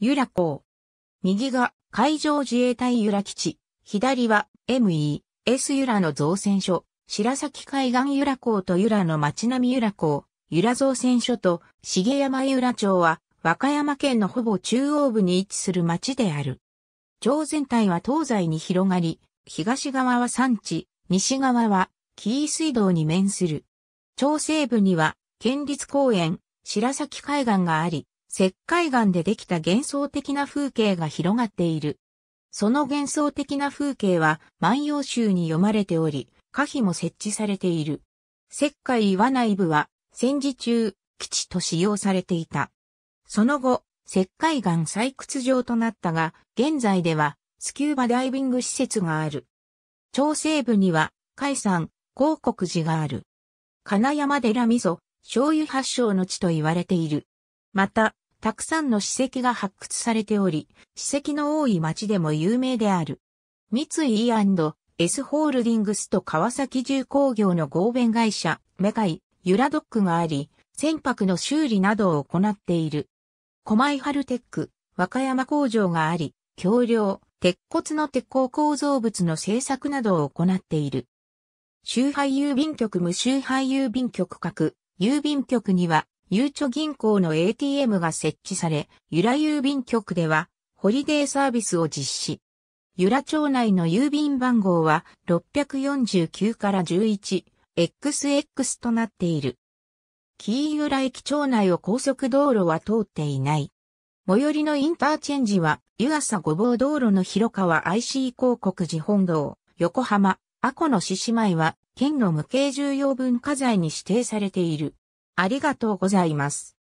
由良港。右が海上自衛隊由良基地、左は MES 由良の造船所、白崎海岸由良港と由良の町並み由良港、由良造船所と重山由良町は和歌山県のほぼ中央部に位置する町である。町全体は東西に広がり、東側は山地、西側は紀伊水道に面する。町西部には県立公園、白崎海岸があり、石灰岩でできた幻想的な風景が広がっている。その幻想的な風景は万葉集に読まれており、歌碑も設置されている。石灰岩内部は戦時中基地と使用されていた。その後、石灰岩採掘場となったが、現在ではスキューバダイビング施設がある。朝西部には、海山、広告寺がある。金山寺味噌、醤油発祥の地と言われている。また、たくさんの史跡が発掘されており、史跡の多い町でも有名である。三井 E&S ホールディングスと川崎重工業の合弁会社、メカイ、ユラドックがあり、船舶の修理などを行っている。狛江ルテック、和歌山工場があり、橋梁、鉄骨の鉄鋼構造物の製作などを行っている。周廃郵便局無周廃郵便局各、郵便局にはゆうちょ銀行の ATM が設置され、ゆら郵便局では、ホリデーサービスを実施。ゆら町内の郵便番号は649から 11XX となっている。キーユラ駅町内を高速道路は通っていない。最寄りのインターチェンジは、湯浅ごぼう道路の広川 IC 広告寺本堂、横浜、阿古の獅子舞は、県の無形重要文化財に指定されている。ありがとうございます。